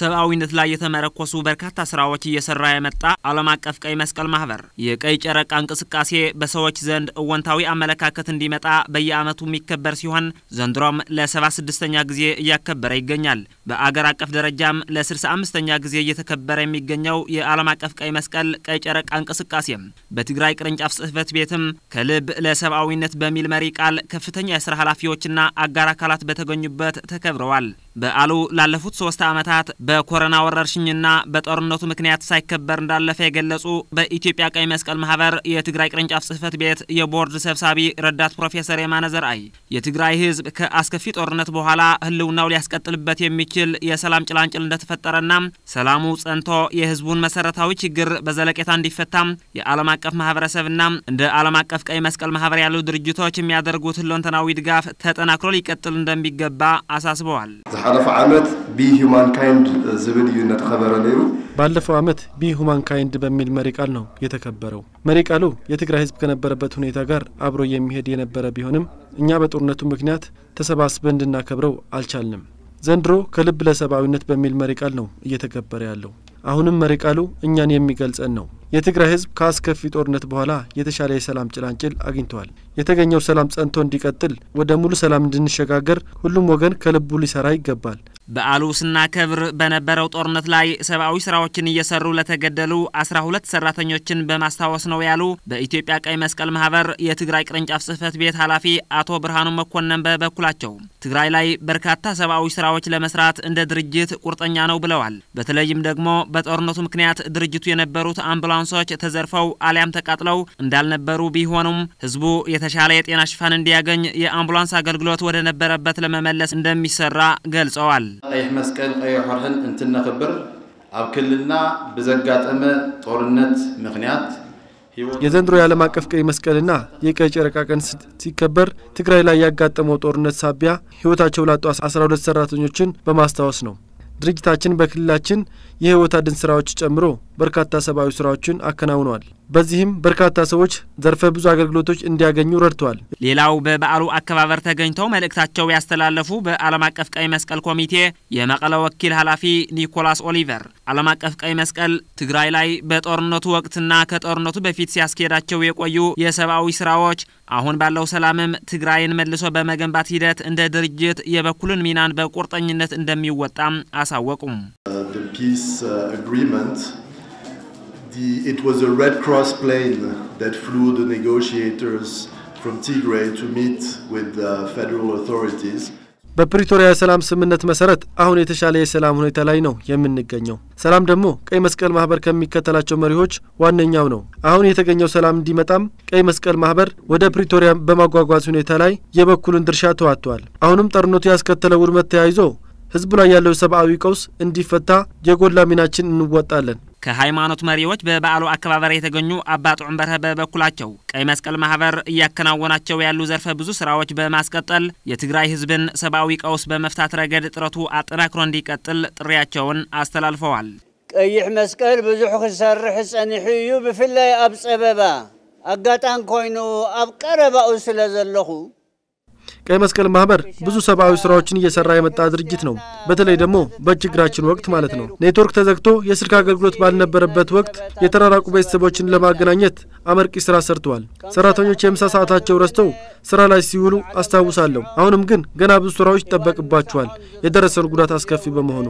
ሰብአዊነት ላይ የተመረኮሱ በርካታ ስራዎች እየሰራ የመጣ ዓለም አቀፍ ቀይ መስቀል ማህበር የቀይ ጨረቃ እንቅስቃሴ በሰዎች ዘንድ እወንታዊ አመለካከት እንዲመጣ በየአመቱ የሚከበር ሲሆን ዘንድሮም ለ 76 ጊዜ እያከበረ ይገኛል። በአገር አቀፍ ደረጃም ለ 65 ጊዜ እየተከበረ የሚገኘው የዓለም አቀፍ ቀይ መስቀል ቀይ ጨረቃ እንቅስቃሴም በትግራይ ቅርንጫፍ ጽህፈት ቤትም ከልብ ለሰብአዊነት በሚል መሪ ቃል ከፍተኛ የስራ ኃላፊዎችና አጋር አካላት በተገኙበት ተከብረዋል። በዓሉ ላለፉት ሶስት ዓመታት በኮረና ወረርሽኝና በጦርነቱ ምክንያት ሳይከበር እንዳለፈ የገለጹ በኢትዮጵያ ቀይ መስቀል ማህበር የትግራይ ቅርንጫፍ ጽህፈት ቤት የቦርድ ሰብሳቢ ረዳት ፕሮፌሰር የማነ ዘርአይ የትግራይ ህዝብ ከአስከፊ ጦርነት በኋላ ህልውናው ሊያስቀጥልበት የሚችል የሰላም ጭላንጭል እንደተፈጠረና ሰላሙ ጸንቶ የህዝቡን መሰረታዊ ችግር በዘለቄታ እንዲፈታም የዓለም አቀፍ ማህበረሰብና እንደ ዓለም አቀፍ ቀይ መስቀል ማህበር ያሉ ድርጅቶች የሚያደርጉት ሁለንተናዊ ድጋፍ ተጠናክሮ ሊቀጥል እንደሚገባ አሳስበዋል። ዝሓለፈ ዓመት ቢሁማንካይንድ uh, ዝብል እዩ እነተኸበረ ነይሩ ባለፈው ዓመት ቢሁማንካይንድ በሚል መሪ ቃል ነው የተከበረው። መሪ ቃሉ የትግራይ ህዝብ ከነበረበት ሁኔታ ጋር አብሮ የሚሄድ የነበረ ቢሆንም እኛ በጦርነቱ ምክንያት ተሰባስበ እንድናከብረው አልቻልንም። ዘንድሮ ከልብ ለሰብአዊነት በሚል መሪ ቃል ነው እየተከበረ ያለው። አሁንም መሪ ቃሉ እኛን የሚገልጸን ነው። የትግራይ ህዝብ ከአስከፊ ጦርነት በኋላ የተሻለ የሰላም ጭላንጭል አግኝተዋል። የተገኘው ሰላም ጸንቶ እንዲቀጥል፣ ወደ ሙሉ ሰላም እንድንሸጋገር ሁሉም ወገን ከልቡ ሊሰራ ይገባል። በዓሉ ስናከብር በነበረው ጦርነት ላይ ሰብአዊ ስራዎችን እየሰሩ ለተገደሉ አስራ ሁለት ሰራተኞችን በማስታወስ ነው ያሉ በኢትዮጵያ ቀይ መስቀል ማህበር የትግራይ ቅርንጫፍ ጽህፈት ቤት ኃላፊ አቶ ብርሃኑ መኮንን በበኩላቸው ትግራይ ላይ በርካታ ሰብአዊ ስራዎች ለመስራት እንደ ድርጅት ቁርጠኛ ነው ብለዋል። በተለይም ደግሞ በጦርነቱ ምክንያት ድርጅቱ የነበሩት አምቡላንሶች ተዘርፈው አሊያም ተቃጥለው እንዳልነበሩ ቢሆኑም ህዝቡ የተሻለ የጤና ሽፋን እንዲያገኝ የአምቡላንስ አገልግሎት ወደ ነበረበት ለመመለስ እንደሚሰራ ገልጸዋል። ቀይሕ መስቀል ቀይሕ ሕርሕን እንትነኽብር ኣብ ክልልና ብዘጋጠመ ጦርነት ምክንያት የዘንድሮ የዓለም አቀፍ ቀይ መስቀልና የቀይ ጨረቃ ቀን ሲከበር ትግራይ ላይ ያጋጠመው ጦርነት ሳቢያ ሕይወታቸው ላጡ 12 ሰራተኞችን በማስታወስ ነው። ድርጅታችን በክልላችን የህይወት አድን ስራዎች ጨምሮ በርካታ ሰብአዊ ስራዎችን አከናውኗል። በዚህም በርካታ ሰዎች ዘርፈ ብዙ አገልግሎቶች እንዲያገኙ ረድተዋል። ሌላው በበዓሉ አከባበር ተገኝተው መልእክታቸው ያስተላለፉ በዓለም አቀፍ ቀይ መስቀል ኮሚቴ የመቀለ ወኪል ኃላፊ ኒኮላስ ኦሊቨር ዓለም አቀፍ ቀይ መስቀል ትግራይ ላይ በጦርነቱ ወቅትና ከጦርነቱ በፊት ሲያስኬዳቸው የቆዩ የሰብአዊ ስራዎች አሁን ባለው ሰላምም ትግራይን መልሶ በመገንባት ሂደት እንደ ድርጅት የበኩልን ሚናን በቁርጠኝነት እንደሚወጣ አሳወቁም። ሪድ uh, በፕሪቶሪያ የሰላም ስምምነት መሰረት አሁን የተሻለ የሰላም ሁኔታ ላይ ነው የምንገኘው። ሰላም ደግሞ ቀይ መስቀል ማህበር ከሚከተላቸው መሪዎች ዋነኛው ነው። አሁን የተገኘው ሰላም እንዲመጣም ቀይ መስቀል ማህበር ወደ ፕሪቶሪያ በማጓጓዝ ሁኔታ ላይ የበኩልን ድርሻ ተዋጥቷል። አሁንም ጦርነቱ ያስከተለው ውድመት ተያይዞ ህዝቡ ላይ ያለው ሰብአዊ ቀውስ እንዲፈታ የጎላ ሚናችን እንወጣለን። ከሃይማኖት መሪዎች በበዓሉ አከባበር የተገኙ አባ ጡዑም በርሀ በበኩላቸው ቀይ መስቀል ማህበር እያከናወናቸው ያሉ ዘርፈ ብዙ ስራዎች በማስቀጠል የትግራይ ህዝብን ሰብአዊ ቀውስ በመፍታት ረገድ ጥረቱ አጠናክሮ እንዲቀጥል ጥሪያቸውን አስተላልፈዋል። ቀይሕ መስቀል ብዙሕ ክሰርሕ ጸኒሑ እዩ ብፍላይ ኣብ ፀበባ ኣጋጣም ኮይኑ ኣብ ቀረባኡ ስለ ዘለኹ ቀይ መስቀል ማህበር ብዙ ሰብአዊ ስራዎችን እየሰራ የመጣ ድርጅት ነው። በተለይ ደግሞ በችግራችን ወቅት ማለት ነው። ኔትወርክ ተዘግቶ የስልክ አገልግሎት ባልነበረበት ወቅት የተራራቁ ቤተሰቦችን ለማገናኘት አመርቂ ስራ ሰርተዋል። ሰራተኞች የምሳ ሰዓታቸው ረስተው ስራ ላይ ሲውሉ አስታውሳለሁ። አሁንም ግን ገና ብዙ ስራዎች ይጠበቅባቸዋል የደረሰን ጉዳት አስከፊ በመሆኑ